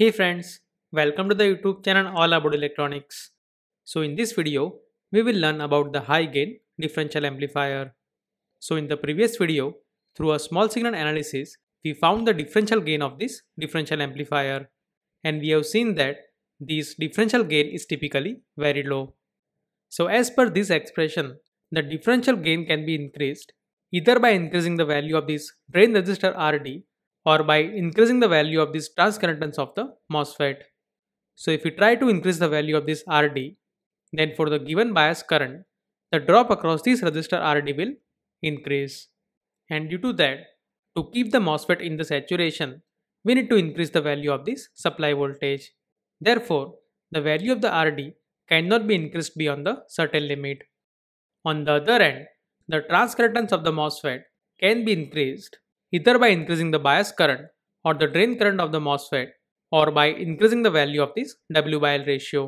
Hey friends, welcome to the YouTube channel all about electronics. So in this video, we will learn about the high gain differential amplifier. So in the previous video, through a small signal analysis, we found the differential gain of this differential amplifier. And we have seen that this differential gain is typically very low. So as per this expression, the differential gain can be increased either by increasing the value of this drain resistor RD or by increasing the value of this transconductance of the MOSFET. So if we try to increase the value of this RD, then for the given bias current, the drop across this resistor RD will increase. And due to that, to keep the MOSFET in the saturation, we need to increase the value of this supply voltage. Therefore, the value of the RD cannot be increased beyond the certain limit. On the other end, the transconductance of the MOSFET can be increased either by increasing the bias current or the drain current of the MOSFET or by increasing the value of this W by L ratio.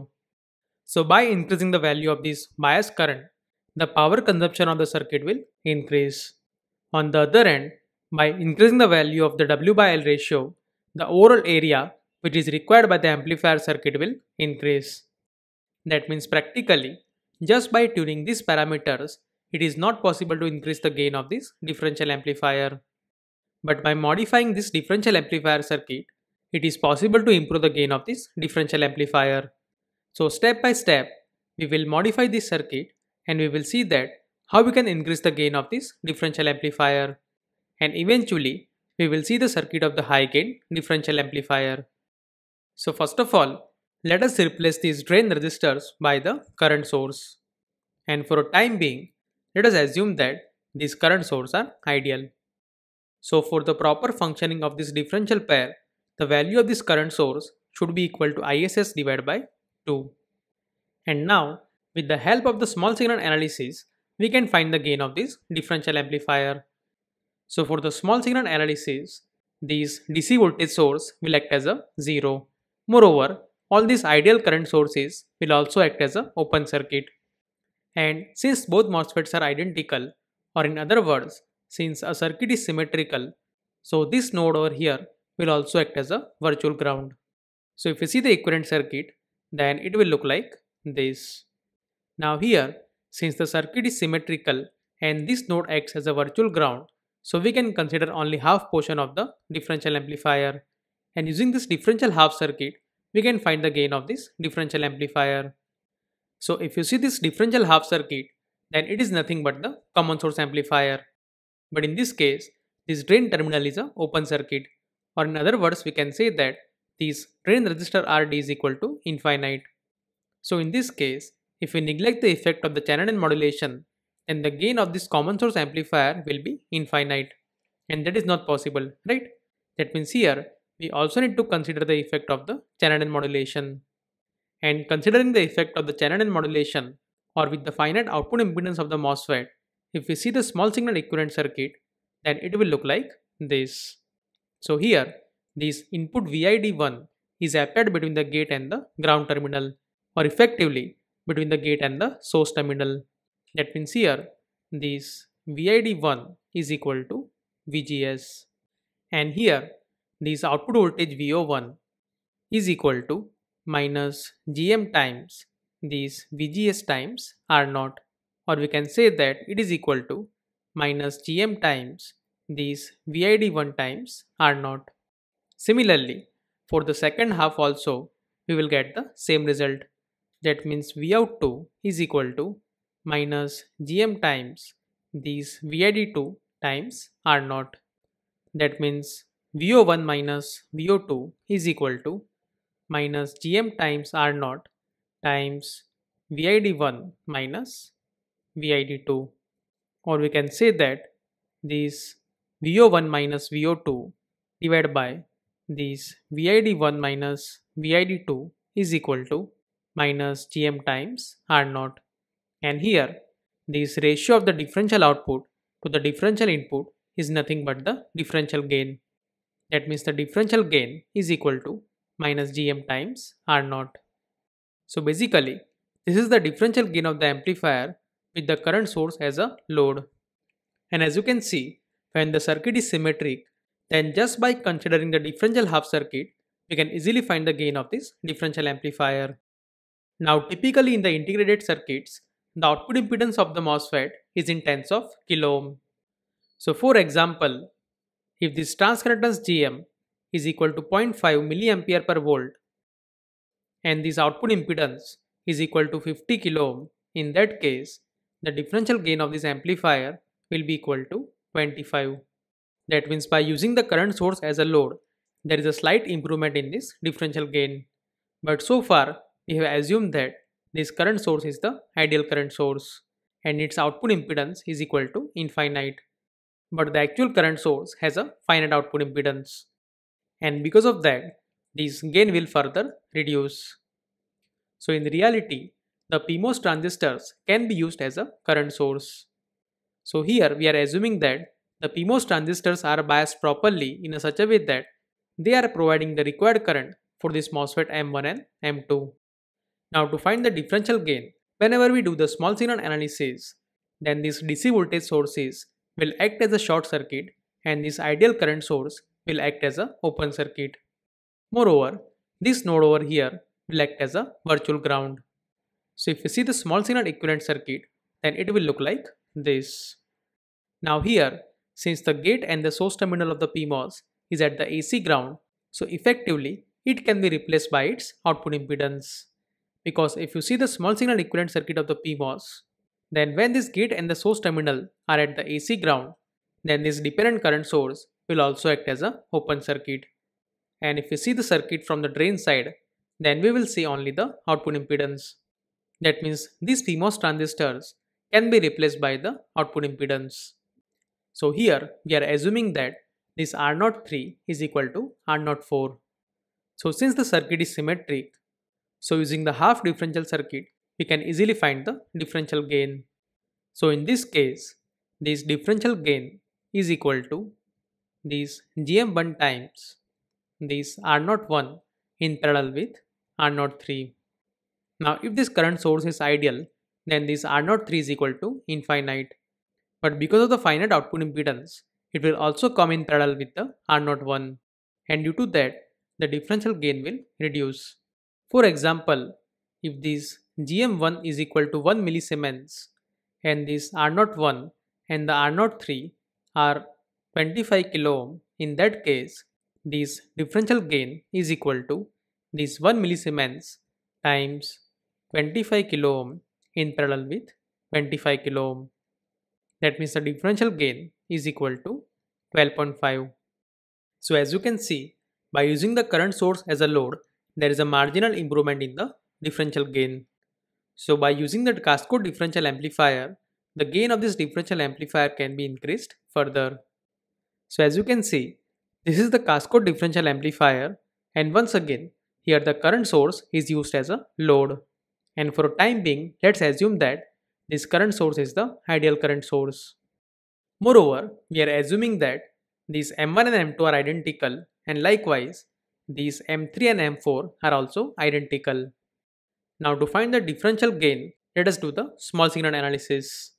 So by increasing the value of this bias current, the power consumption of the circuit will increase. On the other end, by increasing the value of the W by L ratio, the overall area which is required by the amplifier circuit will increase. That means practically, just by tuning these parameters, it is not possible to increase the gain of this differential amplifier. But by modifying this differential amplifier circuit, it is possible to improve the gain of this differential amplifier. So step by step, we will modify this circuit and we will see that how we can increase the gain of this differential amplifier. And eventually, we will see the circuit of the high gain differential amplifier. So first of all, let us replace these drain resistors by the current source. And for time being, let us assume that these current sources are ideal. So for the proper functioning of this differential pair, the value of this current source should be equal to ISS divided by 2. And now, with the help of the small signal analysis, we can find the gain of this differential amplifier. So for the small signal analysis, this DC voltage source will act as a 0. Moreover, all these ideal current sources will also act as an open circuit. And since both MOSFETs are identical, or in other words, since a circuit is symmetrical. So this node over here will also act as a virtual ground. So if you see the equivalent circuit, then it will look like this. Now here, since the circuit is symmetrical and this node acts as a virtual ground, so we can consider only half portion of the differential amplifier. And using this differential half circuit, we can find the gain of this differential amplifier. So if you see this differential half circuit, then it is nothing but the common source amplifier. But in this case, this drain terminal is an open circuit. Or in other words, we can say that this drain resistor RD is equal to infinite. So in this case, if we neglect the effect of the and modulation, then the gain of this common source amplifier will be infinite. And that is not possible, right? That means here, we also need to consider the effect of the and modulation. And considering the effect of the and modulation, or with the finite output impedance of the MOSFET, if we see the small signal equivalent circuit, then it will look like this. So here, this input VID1 is applied between the gate and the ground terminal or effectively between the gate and the source terminal. That means here, this VID1 is equal to VGS and here this output voltage VO1 is equal to minus GM times these VGS times r not or we can say that it is equal to minus gm times these vid1 times r0. Similarly, for the second half also, we will get the same result. That means vout2 is equal to minus gm times these vid2 times r0. That means vo1 minus vo2 is equal to minus gm times r0 times vid1 minus VID2 or we can say that these VO1 minus VO2 divided by these VID1 minus VID2 is equal to minus GM times R0 and here this ratio of the differential output to the differential input is nothing but the differential gain. That means the differential gain is equal to minus gm times r naught. So basically, this is the differential gain of the amplifier with the current source as a load. And as you can see, when the circuit is symmetric, then just by considering the differential half circuit, we can easily find the gain of this differential amplifier. Now typically in the integrated circuits, the output impedance of the MOSFET is in tens of kilo ohm. So for example, if this transconductance GM is equal to 0.5 milliampere per volt and this output impedance is equal to 50 kilo ohm, in that case, the differential gain of this amplifier will be equal to 25. That means by using the current source as a load, there is a slight improvement in this differential gain. But so far, we have assumed that this current source is the ideal current source and its output impedance is equal to infinite. But the actual current source has a finite output impedance. And because of that, this gain will further reduce. So in reality, the PMOS transistors can be used as a current source. So here we are assuming that the PMOS transistors are biased properly in such a way that they are providing the required current for this MOSFET M1 and M2. Now to find the differential gain, whenever we do the small signal analysis, then this DC voltage sources will act as a short circuit and this ideal current source will act as a open circuit. Moreover, this node over here will act as a virtual ground. So if you see the small signal equivalent circuit, then it will look like this. Now here, since the gate and the source terminal of the PMOS is at the AC ground, so effectively it can be replaced by its output impedance. Because if you see the small signal equivalent circuit of the PMOS, then when this gate and the source terminal are at the AC ground, then this dependent current source will also act as a open circuit. And if you see the circuit from the drain side, then we will see only the output impedance. That means these PMOS transistors can be replaced by the output impedance. So here we are assuming that this R03 is equal to R04. So since the circuit is symmetric, so using the half differential circuit, we can easily find the differential gain. So in this case, this differential gain is equal to this GM1 times this R01 in parallel with R03. Now if this current source is ideal, then this R03 is equal to infinite. But because of the finite output impedance, it will also come in parallel with the R01 and due to that, the differential gain will reduce. For example, if this GM1 is equal to 1 millisiemens and this R01 and the R03 are 25 kilo ohm, in that case, this differential gain is equal to this 1 millisiemens times 25 kilo ohm in parallel with 25 kilo ohm. That means the differential gain is equal to 12.5. So as you can see, by using the current source as a load, there is a marginal improvement in the differential gain. So by using the cascode differential amplifier, the gain of this differential amplifier can be increased further. So as you can see, this is the cascode differential amplifier and once again, here the current source is used as a load. And for time being, let's assume that this current source is the ideal current source. Moreover, we are assuming that these M1 and M2 are identical and likewise these M3 and M4 are also identical. Now to find the differential gain, let us do the small signal analysis.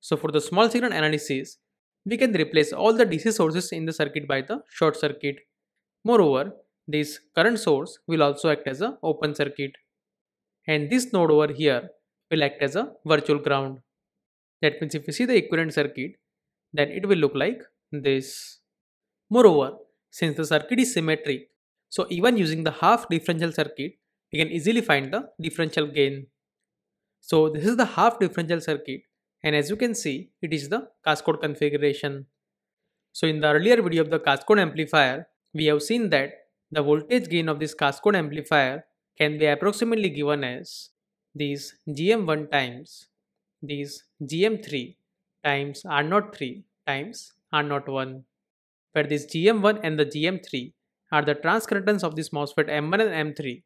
So for the small signal analysis, we can replace all the DC sources in the circuit by the short circuit. Moreover, this current source will also act as an open circuit and this node over here will act as a virtual ground. That means if we see the equivalent circuit, then it will look like this. Moreover, since the circuit is symmetric, so even using the half differential circuit, we can easily find the differential gain. So this is the half differential circuit and as you can see, it is the cascode configuration. So in the earlier video of the cascode amplifier, we have seen that the voltage gain of this cascode amplifier can be approximately given as these gm1 times these gm3 times r03 times r01 where this gm1 and the gm3 are the transconductance of this MOSFET M1 and M3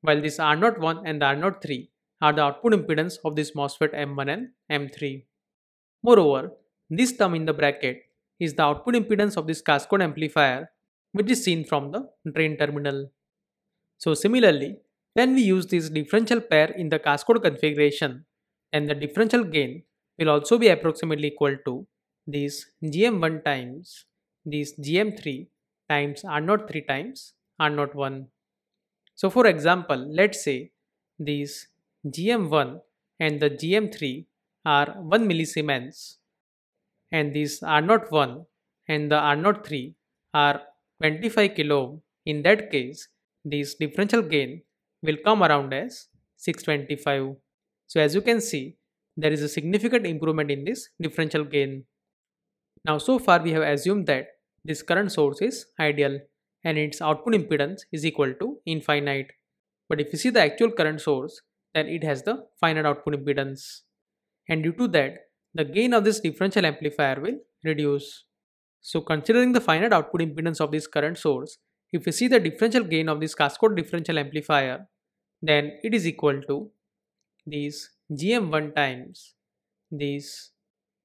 while this R01 and the 3 are the output impedance of this MOSFET M1 and M3. Moreover, this term in the bracket is the output impedance of this cascode amplifier which is seen from the drain terminal. So similarly, then we use this differential pair in the cascode configuration and the differential gain will also be approximately equal to this gm1 times this gm3 times r0 3 times r not 3 times r not one So for example, let's say these gm1 and the gm3 are 1 millisiemens and these r not 1 and the r not 3 are 25 kilo ohm. In that case, this differential gain will come around as 625. So as you can see, there is a significant improvement in this differential gain. Now so far we have assumed that this current source is ideal and its output impedance is equal to infinite. But if you see the actual current source, then it has the finite output impedance. And due to that, the gain of this differential amplifier will reduce. So considering the finite output impedance of this current source, if you see the differential gain of this cascode differential amplifier, then it is equal to these gm1 times these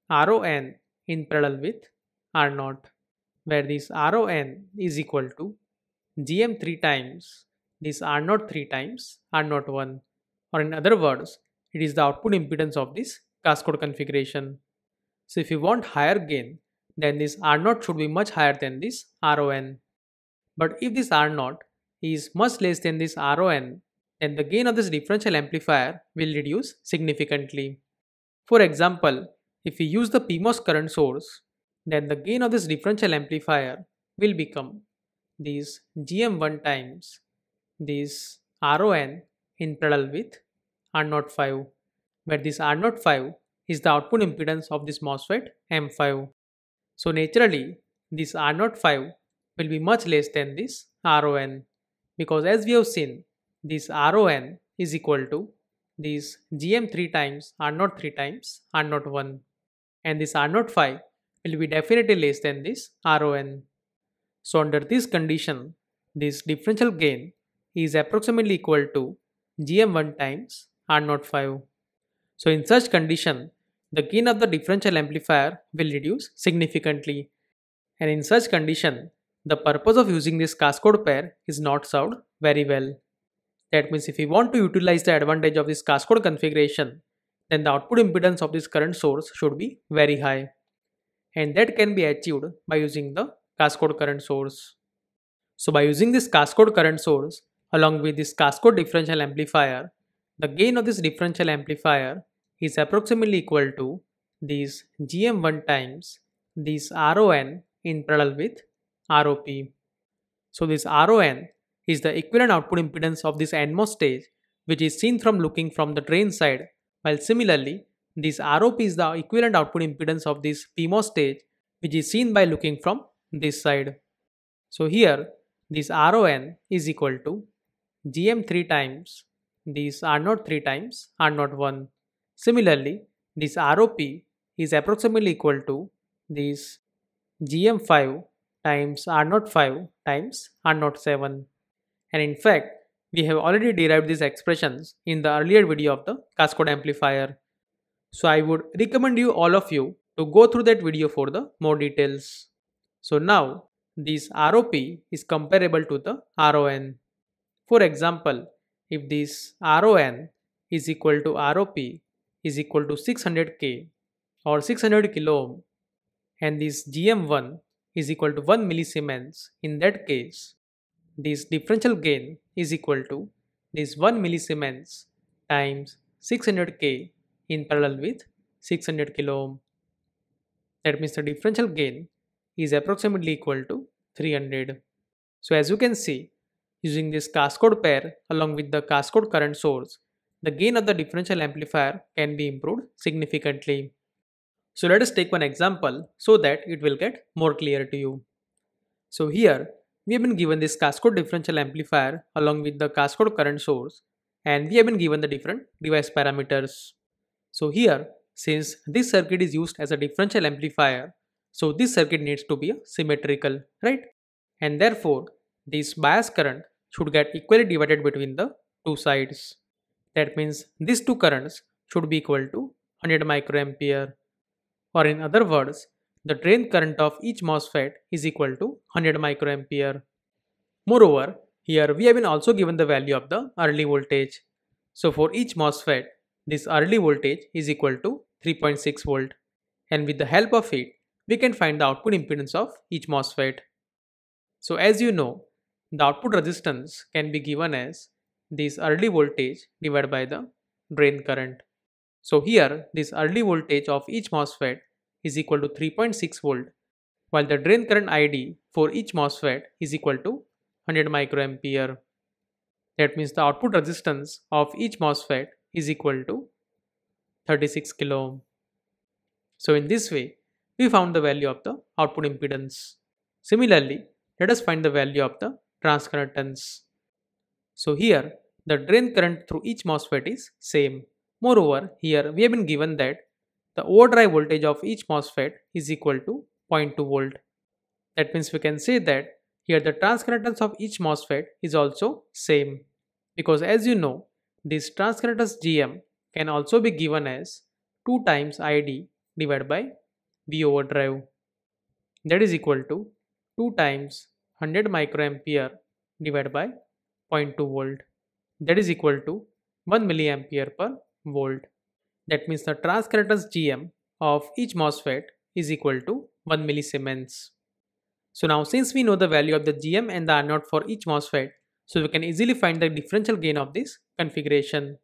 RON in parallel with R0 where this RON is equal to GM 3 times this R0 3 times R0 1 or in other words it is the output impedance of this cascode configuration. So if you want higher gain then this R0 should be much higher than this RON. But if this R0 is much less than this RON then the gain of this differential amplifier will reduce significantly. For example, if we use the PMOS current source, then the gain of this differential amplifier will become these GM1 times this RON in parallel with R05, where this R05 is the output impedance of this MOSFET M5. So naturally, this R05 will be much less than this RON because as we have seen, this RON is equal to this GM 3 times R0 3 times R0 1 and this R0 5 will be definitely less than this RON. So under this condition, this differential gain is approximately equal to GM1 times R0 5. So in such condition, the gain of the differential amplifier will reduce significantly. And in such condition, the purpose of using this cascode pair is not served very well. That means if we want to utilize the advantage of this cascode configuration, then the output impedance of this current source should be very high. And that can be achieved by using the cascode current source. So by using this cascode current source along with this cascode differential amplifier, the gain of this differential amplifier is approximately equal to these GM1 times these RON in parallel with ROP. So this RON is the equivalent output impedance of this NMOS stage which is seen from looking from the drain side while similarly this ROP is the equivalent output impedance of this PMOS stage which is seen by looking from this side. So here this RON is equal to GM 3 times this R0 3 times R0 1. Similarly this ROP is approximately equal to this GM 5 times R0 5 times R0 7. And in fact, we have already derived these expressions in the earlier video of the Cascode amplifier. So I would recommend you all of you to go through that video for the more details. So now this ROP is comparable to the RON. For example, if this RON is equal to ROP is equal to 600k or 600 kilo ohm and this GM1 is equal to 1 millisiemens in that case this differential gain is equal to this 1 millisiemens times 600k in parallel with 600 kilo ohm. That means the differential gain is approximately equal to 300. So as you can see, using this cascode pair along with the cascode current source, the gain of the differential amplifier can be improved significantly. So let us take one example so that it will get more clear to you. So here we have been given this cascode differential amplifier along with the cascode current source and we have been given the different device parameters. So here, since this circuit is used as a differential amplifier, so this circuit needs to be symmetrical, right? And therefore, this bias current should get equally divided between the two sides. That means these two currents should be equal to 100 microampere. Or in other words, the drain current of each MOSFET is equal to 100 microampere. Moreover, here we have been also given the value of the early voltage. So for each MOSFET, this early voltage is equal to 3.6 volt and with the help of it, we can find the output impedance of each MOSFET. So as you know, the output resistance can be given as this early voltage divided by the drain current. So here, this early voltage of each MOSFET is equal to 3.6 volt while the drain current ID for each MOSFET is equal to 100 microampere. That means the output resistance of each MOSFET is equal to 36 kilo ohm. So in this way, we found the value of the output impedance. Similarly, let us find the value of the transconductance. So here, the drain current through each MOSFET is same. Moreover, here we have been given that the overdrive voltage of each MOSFET is equal to 0.2 volt. That means we can say that here the transconductance of each MOSFET is also same because as you know this transconductance GM can also be given as 2 times ID divided by V overdrive that is equal to 2 times 100 microampere divided by 0.2 volt that is equal to 1 milliampere per volt. That means the transconductance GM of each MOSFET is equal to 1 millisiemens. So now since we know the value of the GM and the R0 for each MOSFET, so we can easily find the differential gain of this configuration.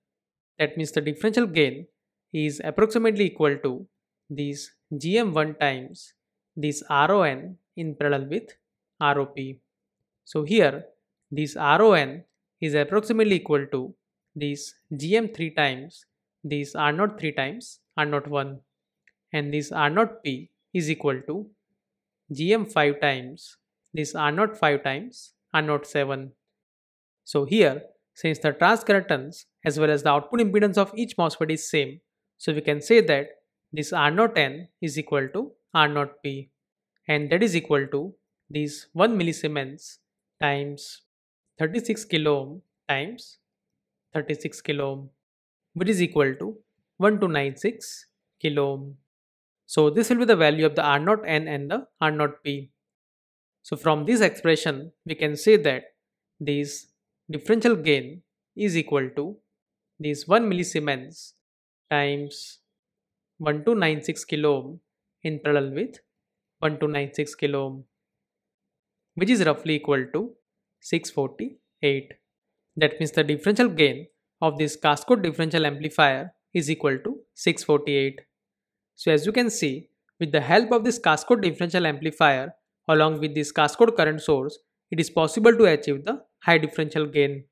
That means the differential gain is approximately equal to these GM1 times this RON in parallel with ROP. So here this RON is approximately equal to this GM3 times these r not 3 times r not 1 and this r not p is equal to gm 5 times this r not 5 times r not 7. So here since the transconductance as well as the output impedance of each MOSFET is same so we can say that this r not n is equal to r not p and that is equal to these 1 millisiemens times 36 kilo ohm times 36 kilo ohm which is equal to 1296 kilo ohm. So this will be the value of the R0N and the R0P. So from this expression, we can say that this differential gain is equal to this 1 millisiemens times 1296 kilo ohm in parallel with 1296 kilo ohm, which is roughly equal to 648. That means the differential gain of this Cascode differential amplifier is equal to 648. So as you can see, with the help of this Cascode differential amplifier along with this Cascode current source, it is possible to achieve the high differential gain.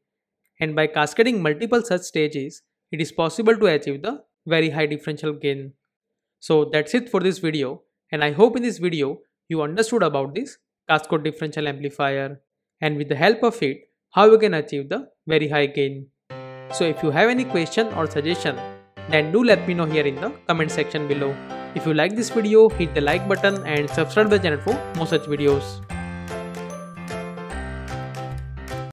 And by cascading multiple such stages, it is possible to achieve the very high differential gain. So that's it for this video and I hope in this video you understood about this Cascode differential amplifier and with the help of it, how you can achieve the very high gain. So if you have any question or suggestion, then do let me know here in the comment section below. If you like this video, hit the like button and subscribe the channel for more such videos.